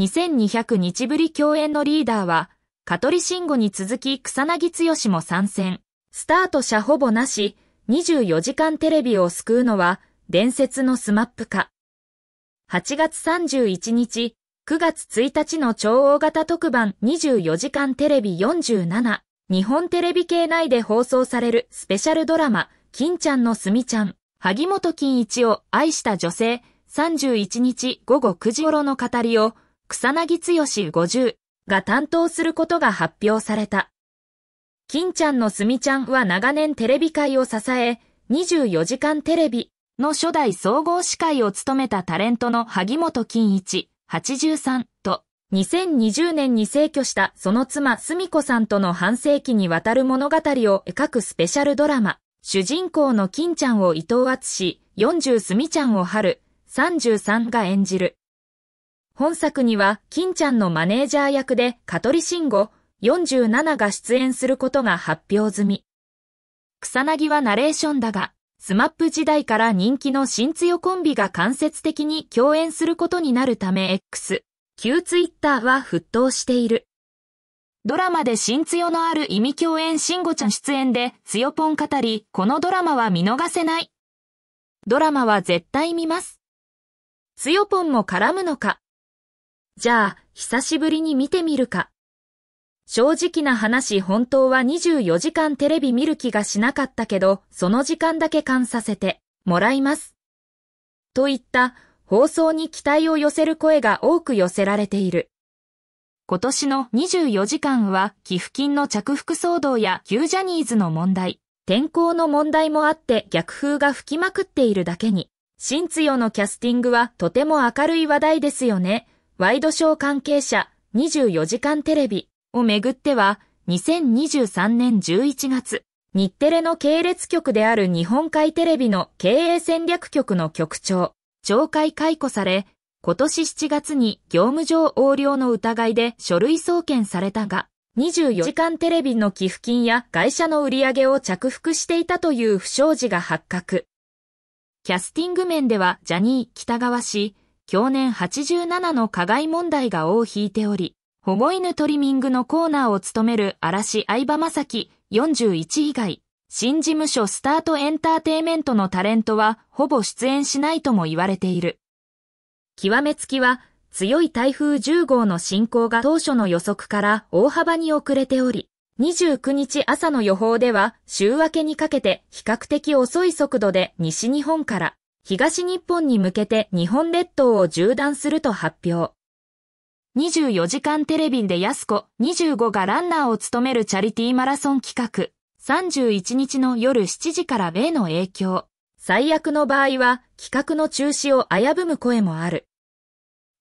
2200日ぶり共演のリーダーは、香取慎吾に続き草薙剛も参戦。スタート者ほぼなし、24時間テレビを救うのは、伝説のスマップか。8月31日、9月1日の超大型特番24時間テレビ47、日本テレビ系内で放送されるスペシャルドラマ、金ちゃんのすみちゃん、萩本欽一を愛した女性、31日午後9時頃の語りを、草薙剛50が担当することが発表された。金ちゃんのすみちゃんは長年テレビ界を支え、24時間テレビの初代総合司会を務めたタレントの萩本欽一83と、2020年に逝去したその妻すみ子さんとの半世紀にわたる物語を描くスペシャルドラマ、主人公の金ちゃんを伊藤厚し、40すみちゃんを春、33が演じる。本作には、金ちゃんのマネージャー役で、香取慎吾、47が出演することが発表済み。草薙はナレーションだが、スマップ時代から人気の新強コンビが間接的に共演することになるため X、旧ツイッターは沸騰している。ドラマで新強のある意味共演慎吾ちゃん出演で、強ポン語り、このドラマは見逃せない。ドラマは絶対見ます。強ポンも絡むのかじゃあ、久しぶりに見てみるか。正直な話本当は24時間テレビ見る気がしなかったけど、その時間だけ勘させてもらいます。といった放送に期待を寄せる声が多く寄せられている。今年の24時間は寄付金の着服騒動や旧ジャニーズの問題、天候の問題もあって逆風が吹きまくっているだけに、新津代のキャスティングはとても明るい話題ですよね。ワイドショー関係者24時間テレビをめぐっては、2023年11月、日テレの系列局である日本海テレビの経営戦略局の局長、懲戒解雇され、今年7月に業務上横領の疑いで書類送検されたが、24時間テレビの寄付金や会社の売り上げを着服していたという不祥事が発覚。キャスティング面ではジャニー北川氏、去年87の加害問題が尾を引いており、保護犬トリミングのコーナーを務める嵐相葉正樹41以外、新事務所スタートエンターテイメントのタレントはほぼ出演しないとも言われている。極めつきは強い台風10号の進行が当初の予測から大幅に遅れており、29日朝の予報では週明けにかけて比較的遅い速度で西日本から東日本に向けて日本列島を縦断すると発表。24時間テレビで安子25がランナーを務めるチャリティーマラソン企画。31日の夜7時から米の影響。最悪の場合は企画の中止を危ぶむ声もある。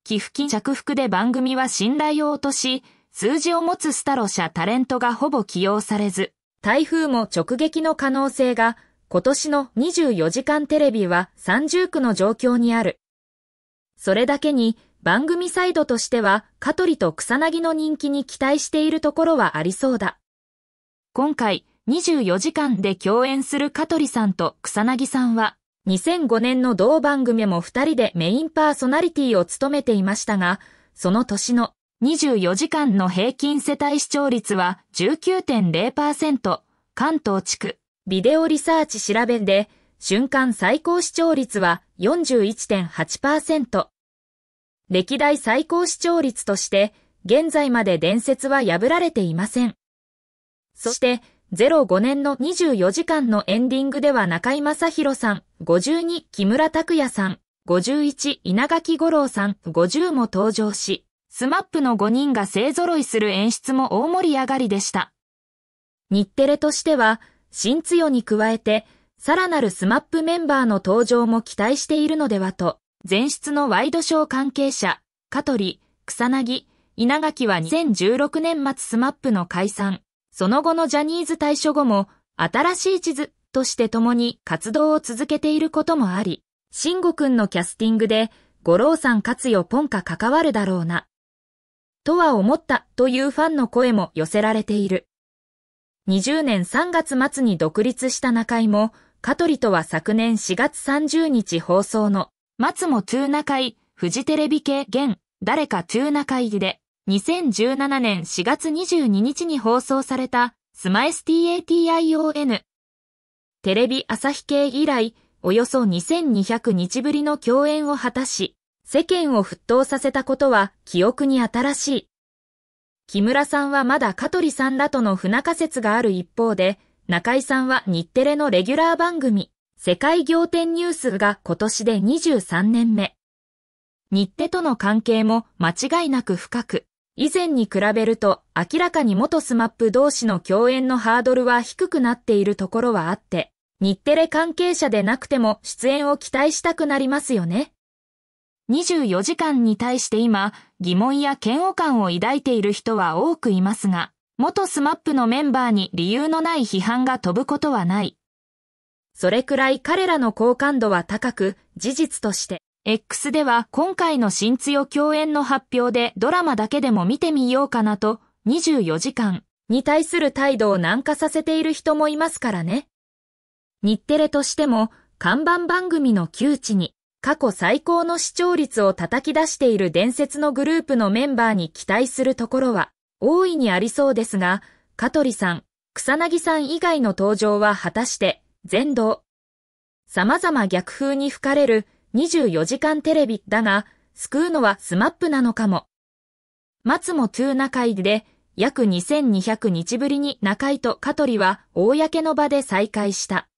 寄付金着服で番組は信頼を落とし、数字を持つスタロ社タレントがほぼ起用されず、台風も直撃の可能性が今年の24時間テレビは30区の状況にある。それだけに番組サイドとしては香取と草薙の人気に期待しているところはありそうだ。今回24時間で共演する香取さんと草薙さんは2005年の同番組も2人でメインパーソナリティを務めていましたが、その年の24時間の平均世帯視聴率は19.0%、関東地区、ビデオリサーチ調べで、瞬間最高視聴率は41.8%。歴代最高視聴率として、現在まで伝説は破られていません。そして、05年の24時間のエンディングでは中井正宏さん、52木村拓也さん、51稲垣五郎さん、50も登場し、スマップの5人が勢揃いする演出も大盛り上がりでした。日テレとしては、新強に加えて、さらなるスマップメンバーの登場も期待しているのではと、前出のワイドショー関係者、香取、草薙、稲垣は2016年末スマップの解散、その後のジャニーズ退所後も、新しい地図として共に活動を続けていることもあり、慎吾くんのキャスティングで、五郎さん勝よポンか関わるだろうな。とは思ったというファンの声も寄せられている。20年3月末に独立した中井も、香取とは昨年4月30日放送の、松も2ー中井、フジテレビ系現、誰か2中井で、2017年4月22日に放送された、スマ STATION。テレビ朝日系以来、およそ2200日ぶりの共演を果たし、世間を沸騰させたことは記憶に新しい。木村さんはまだ香取さんらとの不仲説がある一方で、中井さんは日テレのレギュラー番組、世界仰天ニュースが今年で23年目。日テとの関係も間違いなく深く、以前に比べると明らかに元スマップ同士の共演のハードルは低くなっているところはあって、日テレ関係者でなくても出演を期待したくなりますよね。24時間に対して今、疑問や嫌悪感を抱いている人は多くいますが、元スマップのメンバーに理由のない批判が飛ぶことはない。それくらい彼らの好感度は高く、事実として、X では今回の新強共演の発表でドラマだけでも見てみようかなと、24時間に対する態度を軟化させている人もいますからね。日テレとしても看板番組の窮地に過去最高の視聴率を叩き出している伝説のグループのメンバーに期待するところは大いにありそうですが、カトリさん、草薙さん以外の登場は果たして全道。様々逆風に吹かれる24時間テレビだが、救うのはスマップなのかも。松もトゥーナ会で約2200日ぶりに中井とカトリは公の場で再会した。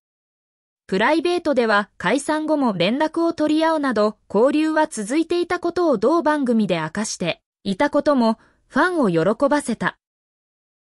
プライベートでは解散後も連絡を取り合うなど交流は続いていたことを同番組で明かしていたこともファンを喜ばせた。